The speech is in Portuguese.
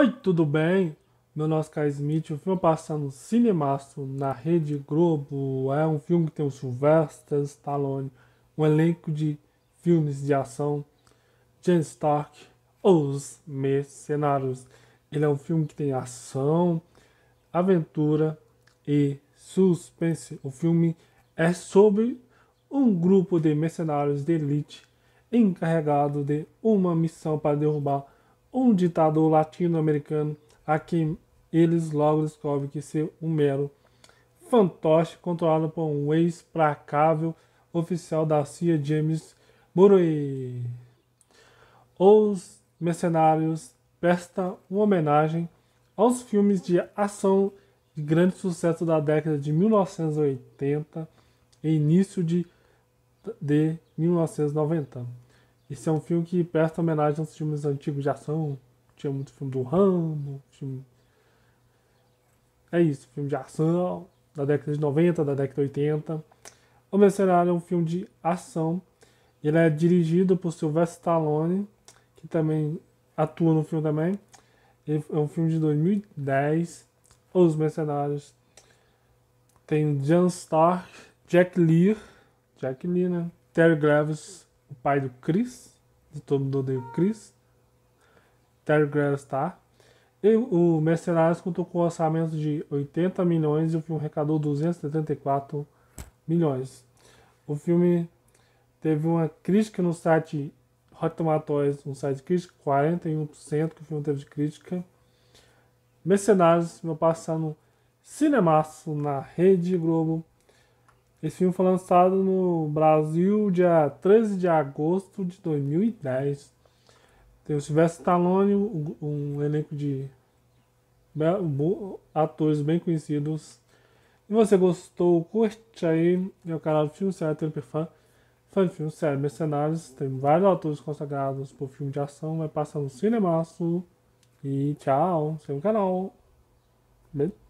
Oi, tudo bem? Meu nome é Kai Smith. O filme passando no Cinemaço, na Rede Globo. É um filme que tem o Sylvester Stallone, um elenco de filmes de ação, Jen Stark, Os Mercenários. Ele é um filme que tem ação, aventura e suspense. O filme é sobre um grupo de mercenários de elite encarregado de uma missão para derrubar um ditador latino-americano a quem eles logo descobrem que ser um mero fantoche controlado por um ex-placável oficial da CIA James Murray. Os Mercenários presta uma homenagem aos filmes de ação de grande sucesso da década de 1980 e início de, de 1990 esse é um filme que presta homenagem aos filmes antigos de ação. Tinha muito filme do Rambo. Filme... É isso, filme de ação da década de 90, da década de 80. O Mercenário é um filme de ação. Ele é dirigido por Sylvester Stallone, que também atua no filme também. Ele é um filme de 2010. Os Mercenários. Tem Jan Stark, Jack Lee, Jack Lee, né? Terry Graves, o pai do Chris, de Todo Mundo Odeia o Chris, Terry Grass tá. E o Mercenários contou com um orçamento de 80 milhões e o filme arrecadou 274 milhões. O filme teve uma crítica no site Rotten Tomatoes, um site crítico, 41% que o filme teve de crítica. Mercenários meu passando Cinemaço na Rede Globo esse filme foi lançado no Brasil dia 13 de agosto de 2010. Tem o Silvestre Stallone, um elenco de atores bem conhecidos. Se você gostou, curte aí. É o canal do Filme Sério Tempo Fã. Fã de filme sério Mercenários. Tem vários atores consagrados por filme de ação. Vai passar no Cinemaço. E tchau. Seu canal. Beijo.